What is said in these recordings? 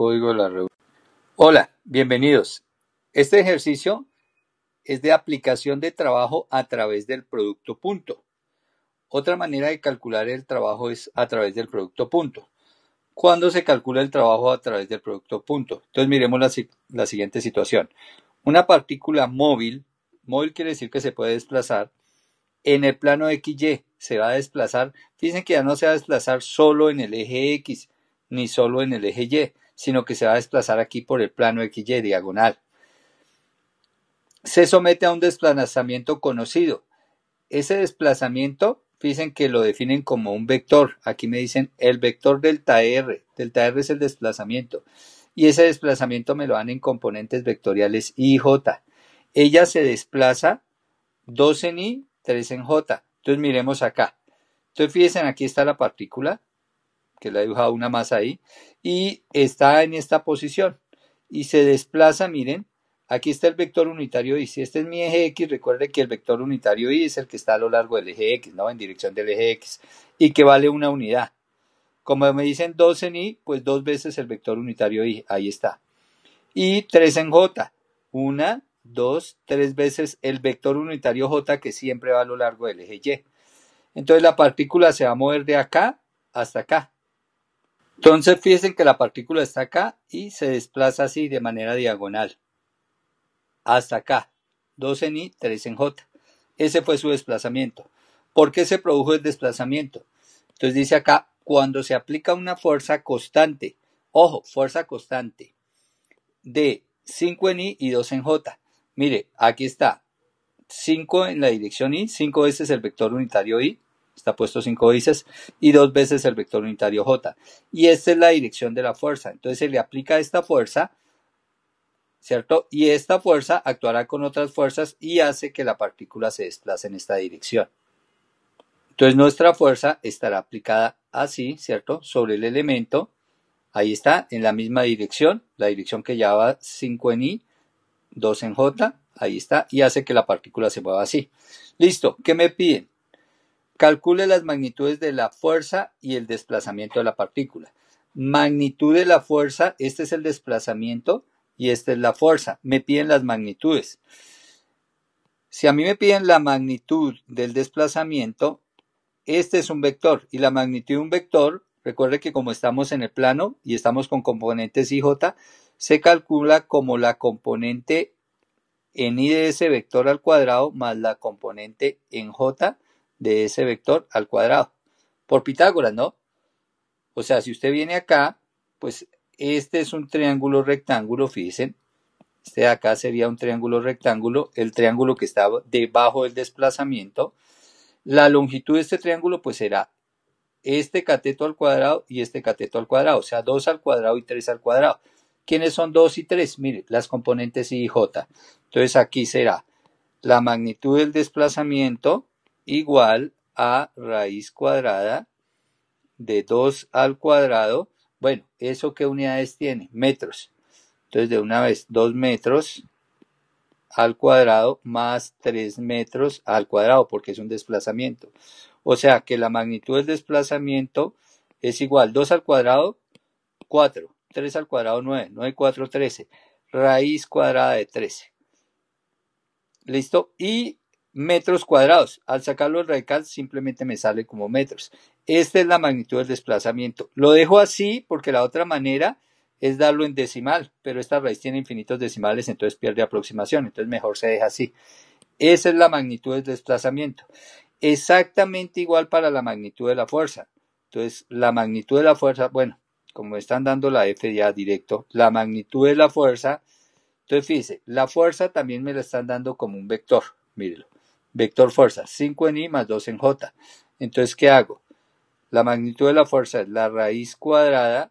la Hola, bienvenidos. Este ejercicio es de aplicación de trabajo a través del producto punto. Otra manera de calcular el trabajo es a través del producto punto. ¿Cuándo se calcula el trabajo a través del producto punto? Entonces miremos la, siguiente situación. Una partícula móvil, móvil quiere decir que se puede desplazar, en el plano XY se va a desplazar. Dicen que ya no se va a desplazar solo en el eje X ni solo en el eje Y, sino que se va a desplazar aquí por el plano XY diagonal. Se somete a un desplazamiento conocido. Ese desplazamiento, fíjense que lo definen como un vector. Aquí me dicen el vector delta R. Delta R es el desplazamiento. Y ese desplazamiento me lo dan en componentes vectoriales I y J. Ella se desplaza 2 en I, 3 en J. Entonces miremos acá. Entonces fíjense, aquí está la partícula que la ha dibujado una más ahí, y está en esta posición y se desplaza, miren, aquí está el vector unitario y. Si este es mi eje X, recuerde que el vector unitario Y es el que está a lo largo del eje X, ¿no? En dirección del eje X, y que vale una unidad. Como me dicen 2 en Y, pues dos veces el vector unitario Y, ahí está. Y 3 en J, una, dos, tres veces el vector unitario J que siempre va a lo largo del eje Y. Entonces la partícula se va a mover de acá hasta acá. Entonces fíjense que la partícula está acá y se desplaza así de manera diagonal. Hasta acá. 2 en I, 3 en J. Ese fue su desplazamiento. ¿Por qué se produjo el desplazamiento? Entonces dice acá, cuando se aplica una fuerza constante, ojo, fuerza constante, de 5 en I y 2 en J. Mire, aquí está. 5 en la dirección I, 5 es el vector unitario I, está puesto 5 veces, y dos veces el vector unitario J. Y esta es la dirección de la fuerza. Entonces se le aplica esta fuerza, ¿cierto? Y esta fuerza actuará con otras fuerzas y hace que la partícula se desplace en esta dirección. Entonces nuestra fuerza estará aplicada así, ¿cierto? Sobre el elemento. Ahí está, en la misma dirección, la dirección que ya va 5 en I, 2 en J, ahí está, y hace que la partícula se mueva así. Listo, ¿qué me piden? Calcule las magnitudes de la fuerza y el desplazamiento de la partícula. Magnitud de la fuerza, este es el desplazamiento y esta es la fuerza. Me piden las magnitudes. Si a mí me piden la magnitud del desplazamiento, este es un vector y la magnitud de un vector, recuerde que como estamos en el plano y estamos con componentes y j, se calcula como la componente en i de ese vector al cuadrado más la componente en j de ese vector al cuadrado. Por Pitágoras, ¿no? O sea, si usted viene acá, pues este es un triángulo rectángulo, fíjense. Este de acá sería un triángulo rectángulo, el triángulo que está debajo del desplazamiento. La longitud de este triángulo pues será este cateto al cuadrado y este cateto al cuadrado, o sea, 2 al cuadrado y 3 al cuadrado. ¿Quiénes son 2 y 3? Mire, las componentes I y J. Entonces aquí será la magnitud del desplazamiento igual a raíz cuadrada de 2 al cuadrado. Bueno, ¿eso qué unidades tiene? Metros. Entonces, de una vez, 2 metros al cuadrado más 3 metros al cuadrado, porque es un desplazamiento. O sea que la magnitud del desplazamiento es igual 2 al cuadrado, 4. 3 al cuadrado, 9. 9, 4, 13. Raíz cuadrada de 13. ¿Listo? Y metros cuadrados. Al sacarlo los radical simplemente me sale como metros. Esta es la magnitud del desplazamiento. Lo dejo así porque la otra manera es darlo en decimal, pero esta raíz tiene infinitos decimales, entonces pierde aproximación, entonces mejor se deja así. Esa es la magnitud del desplazamiento. Exactamente igual para la magnitud de la fuerza. Entonces, la magnitud de la fuerza, bueno, como están dando la F ya directo, la magnitud de la fuerza, entonces fíjese, la fuerza también me la están dando como un vector, mírelo. Vector fuerza, 5 en i más 2 en j. Entonces, ¿qué hago? La magnitud de la fuerza es la raíz cuadrada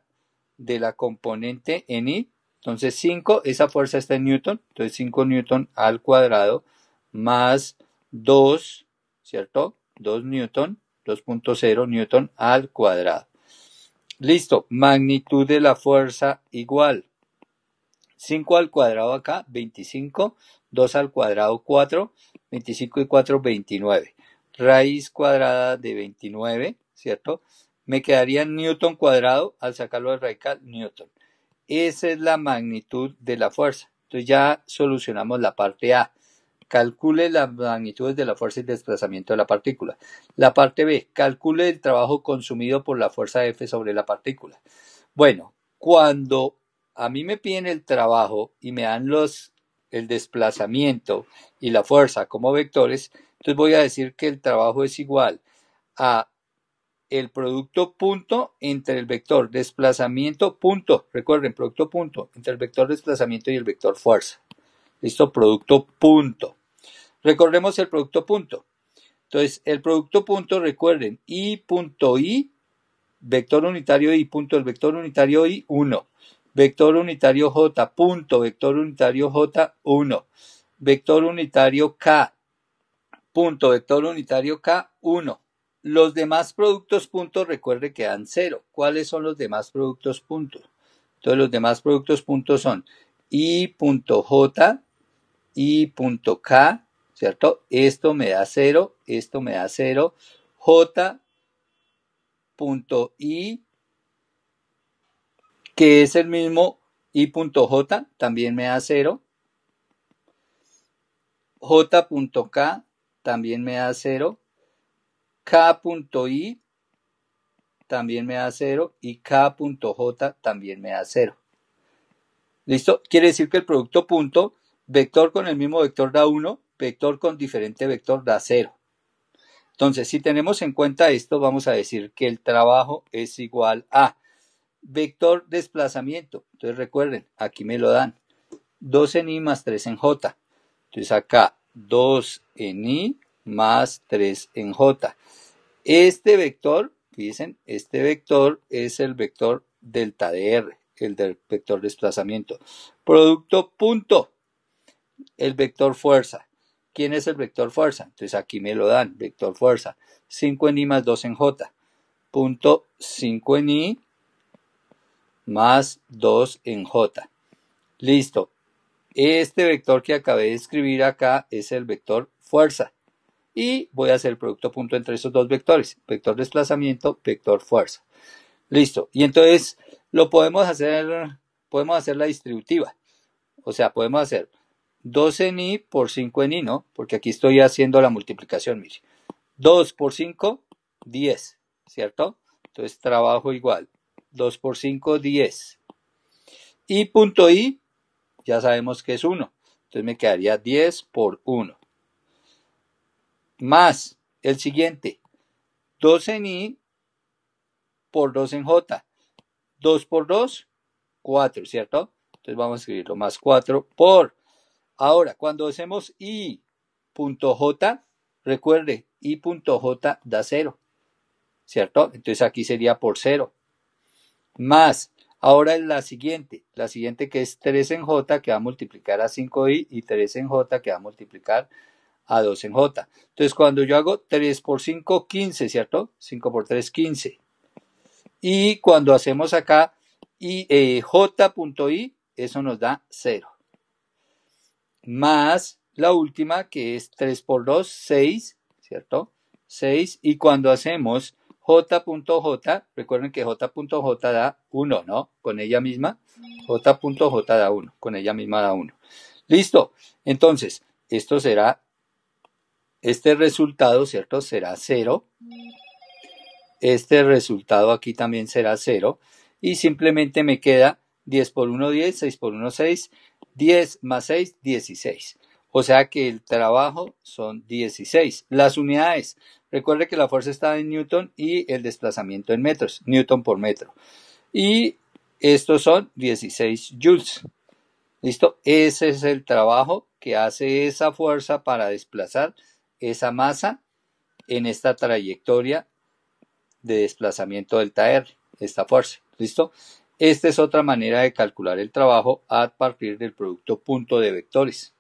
de la componente en i. Entonces 5, esa fuerza está en newton. Entonces 5 newton al cuadrado más 2, ¿cierto? 2 newton, 2.0 newton al cuadrado. Listo, magnitud de la fuerza igual. 5 al cuadrado acá, 25, 2 al cuadrado 4, 25 y 4, 29. Raíz cuadrada de 29, ¿cierto? Me quedaría newton cuadrado al sacarlo del radical newton. Esa es la magnitud de la fuerza. Entonces ya solucionamos la parte A. Calcule las magnitudes de la fuerza y desplazamiento de la partícula. La parte B. Calcule el trabajo consumido por la fuerza F sobre la partícula. Bueno, cuando a mí me piden el trabajo y me dan los el desplazamiento y la fuerza como vectores, entonces voy a decir que el trabajo es igual a el producto punto entre el vector desplazamiento punto, recuerden, producto punto entre el vector desplazamiento y el vector fuerza. Listo, producto punto. Recordemos el producto punto. Entonces, el producto punto, recuerden, i punto i, vector unitario i punto, el vector unitario i, 1. Vector unitario J. Punto. Vector unitario J. 1. Vector unitario K. Punto. Vector unitario K. 1. Los demás productos puntos, recuerde que dan 0. ¿Cuáles son los demás productos puntos? Entonces, los demás productos puntos son i punto j punto k ¿cierto? Esto me da 0, esto me da 0, i que es el mismo i.j, también me da 0. j.k también me da 0. k.i también me da 0 y k.j también me da 0. ¿Listo? Quiere decir que el producto punto, vector con el mismo vector da 1, vector con diferente vector da 0. Entonces, si tenemos en cuenta esto, vamos a decir que el trabajo es igual a Vector desplazamiento. Entonces recuerden, aquí me lo dan. 2 en i más 3 en j. Entonces acá 2 en i más 3 en j. Este vector, Fíjense, este vector es el vector delta de r, el del vector desplazamiento. Producto punto. El vector fuerza. ¿Quién es el vector fuerza? Entonces aquí me lo dan, vector fuerza. 5 en i más 2 en j. Punto 5 en i más 2 en j. Listo. Este vector que acabé de escribir acá es el vector fuerza. Y voy a hacer el producto punto entre esos dos vectores. Vector desplazamiento, vector fuerza. Listo. Y entonces lo podemos hacer, podemos hacer la distributiva. O sea, podemos hacer 2 en i por 5 en i, ¿no? Porque aquí estoy haciendo la multiplicación, mire. 2 por 5, 10, ¿cierto? Entonces trabajo igual. 2 por 5, 10. Y punto i, ya sabemos que es 1. Entonces me quedaría 10 por 1. Más el siguiente, 2 en i por 2 en j. 2 por 2, 4, ¿cierto? Entonces vamos a escribirlo más 4 por. Ahora, cuando hacemos I punto J, recuerde, I punto J da 0, ¿cierto? Entonces aquí sería por 0 más. Ahora es la siguiente, la siguiente que es 3 en J que va a multiplicar a 5i y 3 en J que va a multiplicar a 2 en J. Entonces cuando yo hago 3 por 5, 15, ¿cierto? 5 por 3, 15. Y cuando hacemos acá i, eh, J.i, eso nos da 0. Más la última que es 3 por 2, 6, ¿cierto? 6. Y cuando hacemos J.J, recuerden que J.J da 1, ¿no? Con ella misma, J.J da 1, con ella misma da 1. Listo, entonces, esto será, este resultado, ¿cierto? Será 0. Este resultado aquí también será 0. Y simplemente me queda 10 por 1, 10, 6 por 1, 6, 10 más 6, 16. O sea que el trabajo son 16. Las unidades, Recuerde que la fuerza está en Newton y el desplazamiento en metros, Newton por metro. Y estos son 16 joules. ¿Listo? Ese es el trabajo que hace esa fuerza para desplazar esa masa en esta trayectoria de desplazamiento delta R, esta fuerza. ¿Listo? Esta es otra manera de calcular el trabajo a partir del producto punto de vectores.